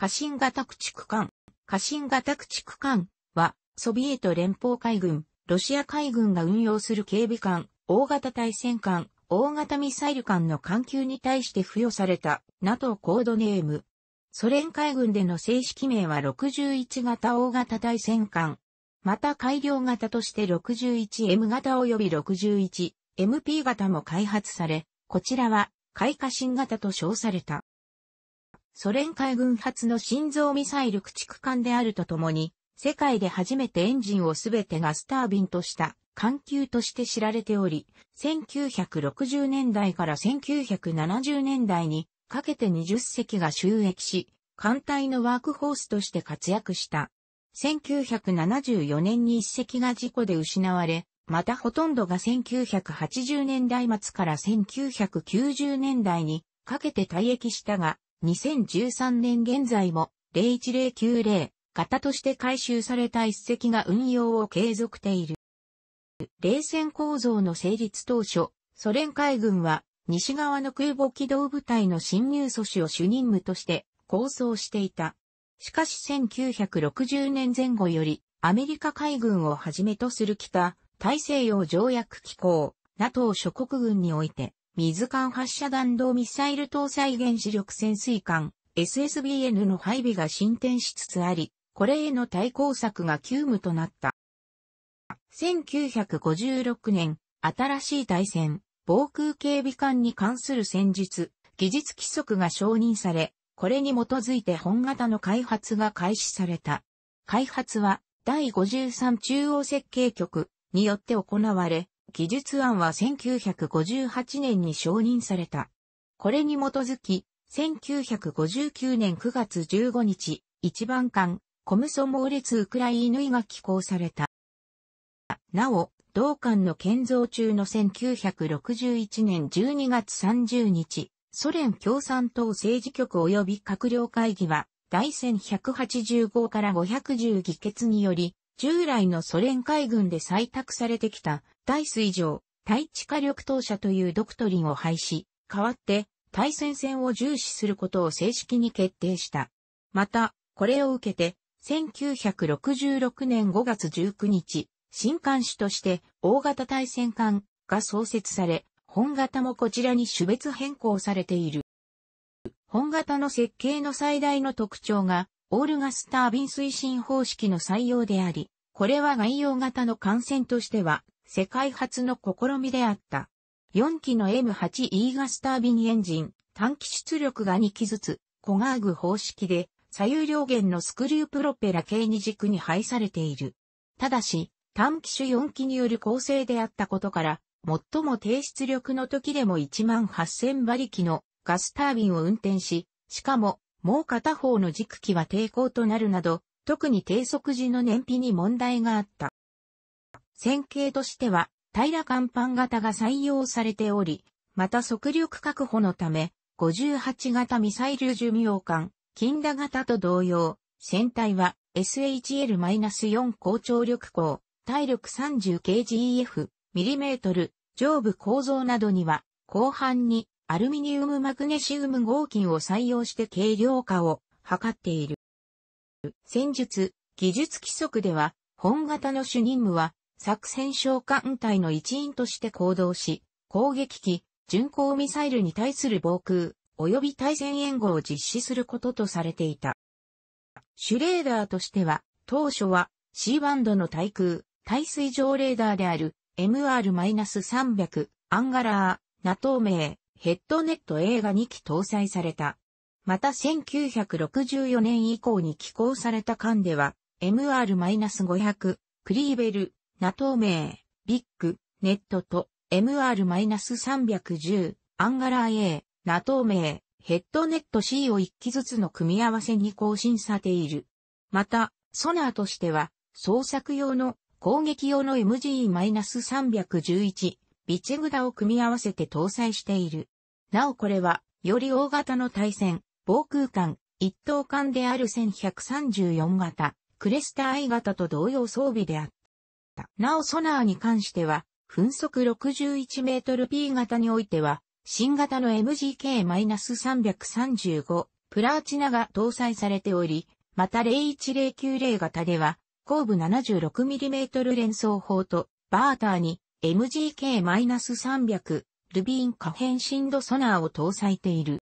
家臣型駆逐艦。家臣型駆逐艦は、ソビエト連邦海軍、ロシア海軍が運用する警備艦、大型対戦艦、大型ミサイル艦の艦級に対して付与された NATO コードネーム。ソ連海軍での正式名は61型大型対戦艦。また改良型として 61M 型及び 61MP 型も開発され、こちらは、開花新型と称された。ソ連海軍発の心臓ミサイル駆逐艦であるとともに、世界で初めてエンジンをすべてガスタービンとした艦級として知られており、1960年代から1970年代にかけて20隻が収益し、艦隊のワークホースとして活躍した。1974年に1隻が事故で失われ、またほとんどが1980年代末から1990年代にかけて退役したが、2013年現在も01090型として回収された一隻が運用を継続ている。冷戦構造の成立当初、ソ連海軍は西側の空母機動部隊の侵入阻止を主任務として構想していた。しかし1960年前後よりアメリカ海軍をはじめとする北大西洋条約機構 NATO 諸国軍において水間発射弾道ミサイル搭載原子力潜水艦 SSBN の配備が進展しつつあり、これへの対抗策が急務となった。1956年、新しい対戦、防空警備艦に関する戦術、技術規則が承認され、これに基づいて本型の開発が開始された。開発は、第53中央設計局によって行われ、技術案は1958年に承認された。これに基づき、1959年9月15日、一番艦、コムソモーレツウクライヌイが寄港された。なお、同艦の建造中の1961年12月30日、ソ連共産党政治局及び閣僚会議は、第1185から510議決により、従来のソ連海軍で採択されてきた、大水上、対地火力投射というドクトリンを廃止、代わって、対戦線を重視することを正式に決定した。また、これを受けて、1966年5月19日、新艦種として大型対戦艦が創設され、本型もこちらに種別変更されている。本型の設計の最大の特徴が、オールガスタービン推進方式の採用であり、これは外洋型の艦船としては世界初の試みであった。4機の M8E ガスタービンエンジン、短期出力が2機ずつ、コガーグ方式で左右両弦のスクリュープロペラ系二軸に配されている。ただし、短機種4機による構成であったことから、最も低出力の時でも1万8000馬力のガスタービンを運転し、しかももう片方の軸機は抵抗となるなど、特に低速時の燃費に問題があった。線形としては、平甲板型が採用されており、また速力確保のため、58型ミサイル寿命艦、金田型と同様、船体は SHL-4 高張力鋼、体力 30kgF、ミリメートル、上部構造などには、後半にアルミニウムマグネシウム合金を採用して軽量化を図っている。戦術、技術規則では、本型の主任務は、作戦召喚隊の一員として行動し、攻撃機、巡航ミサイルに対する防空、及び対戦援護を実施することとされていた。シュレーダーとしては、当初は C バンドの対空、対水上レーダーである MR-300 アンガラー、ナト t 名、ヘッドネット A が2機搭載された。また1964年以降に寄港された艦では、MR-500、クリーベル、ナトーメイ、ビッグ、ネットと MR-310、アンガラー A、ナトーメイ、ヘッドネット C を1機ずつの組み合わせに更新されている。また、ソナーとしては、捜索用の攻撃用の MG-311、ビチグダを組み合わせて搭載している。なおこれは、より大型の対戦、防空艦、一等艦である1134型、クレスタ I 型と同様装備であった。なおソナーに関しては、分速61メートル P 型においては、新型の MGK-335 プラーチナが搭載されており、また01090型では、後部 76mm 連装砲とバーターに MGK-300 ルビーン可変振度ソナーを搭載ている。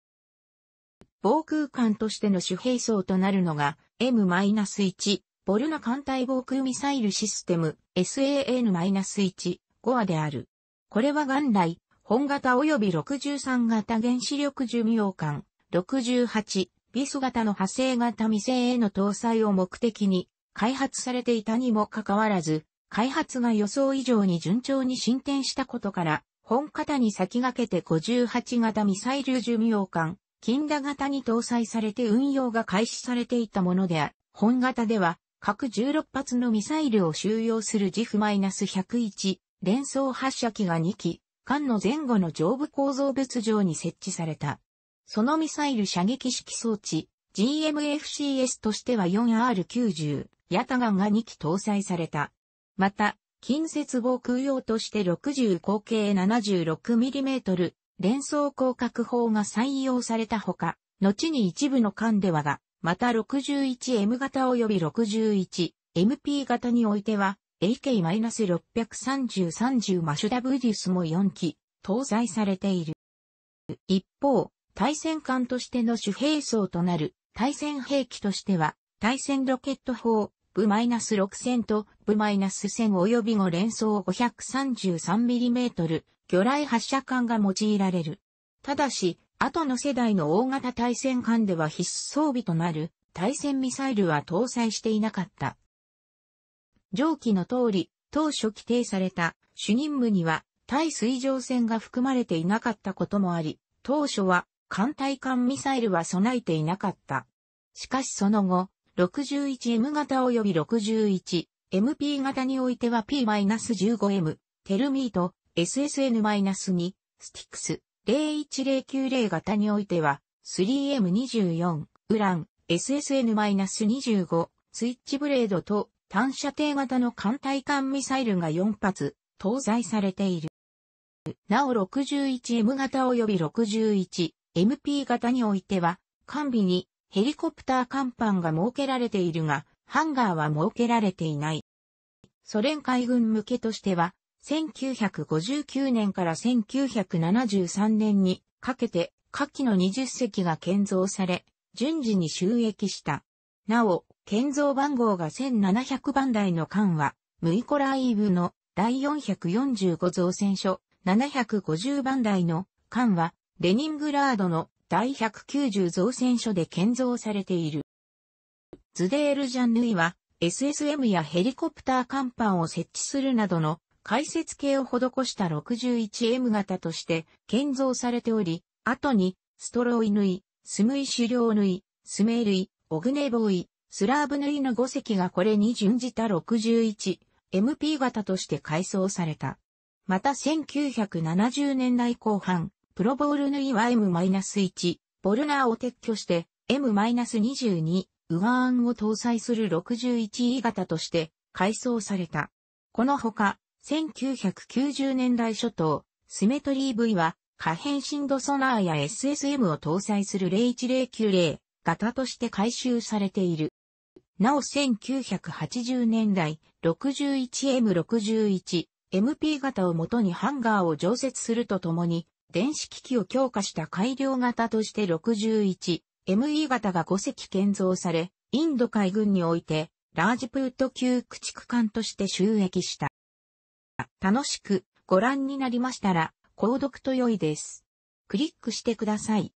防空艦としての主兵装となるのが M-1 ボルナ艦隊防空ミサイルシステム SAN-1 ゴアである。これは元来、本型及び63型原子力寿命艦68ビス型の派生型未成への搭載を目的に開発されていたにもかかわらず、開発が予想以上に順調に進展したことから、本型に先駆けて58型ミサイル寿命艦、近田型に搭載されて運用が開始されていたものであ本型では、各16発のミサイルを収容する g i f 1 0 1連装発射機が2機、艦の前後の上部構造物上に設置された。そのミサイル射撃式装置、GMFCS としては 4R90、ヤタガンが2機搭載された。また、近接防空用として60口径 76mm 連装広角砲が採用されたほか、後に一部の艦ではが、また 61M 型及び 61MP 型においては、AK-630-30 マシュダブディスも4機、搭載されている。一方、対戦艦としての主兵装となる対戦兵器としては、対戦ロケット砲、マス6 0 0 0とス1 0 0 0及び5連装 533mm 魚雷発射管が用いられる。ただし、後の世代の大型対戦艦では必須装備となる対戦ミサイルは搭載していなかった。上記の通り、当初規定された主任務には対水上戦が含まれていなかったこともあり、当初は艦対艦ミサイルは備えていなかった。しかしその後、61M 型及び 61MP 型においては P-15M、テルミート、SSN-2、スティックス、01090型においては 3M24、ウラン、SSN-25、スイッチブレードと単射程型の艦隊艦ミサイルが4発、搭載されている。なお 61M 型及び 61MP 型においては、完備にヘリコプター甲板が設けられているが、ハンガーは設けられていない。ソ連海軍向けとしては、1959年から1973年にかけて、下記の20隻が建造され、順次に収益した。なお、建造番号が1700番台の艦は、ムイコライーブの第445造船所、750番台の艦は、レニングラードの第190造船所で建造されている。ズデール・ジャンヌイは SSM やヘリコプター甲板を設置するなどの解説系を施した 61M 型として建造されており、後にストロイヌイ、スムイ狩猟ヌイ、スメイルイ、オグネボイ、スラーブヌイの5隻がこれに準じた 61MP 型として改装された。また1970年代後半、プロボールヌイは M-1、ボルナーを撤去して M-22、ウワーンを搭載する 61E 型として改装された。このほか、1990年代初頭、スメトリー V は可変振動ソナーや SSM を搭載する01090型として改修されている。なお1980年代 61M61、61 MP 型を元にハンガーを常設するとともに電子機器を強化した改良型として 61ME 型が5隻建造され、インド海軍において、ラージプート級駆逐艦として収益した。楽しくご覧になりましたら、購読と良いです。クリックしてください。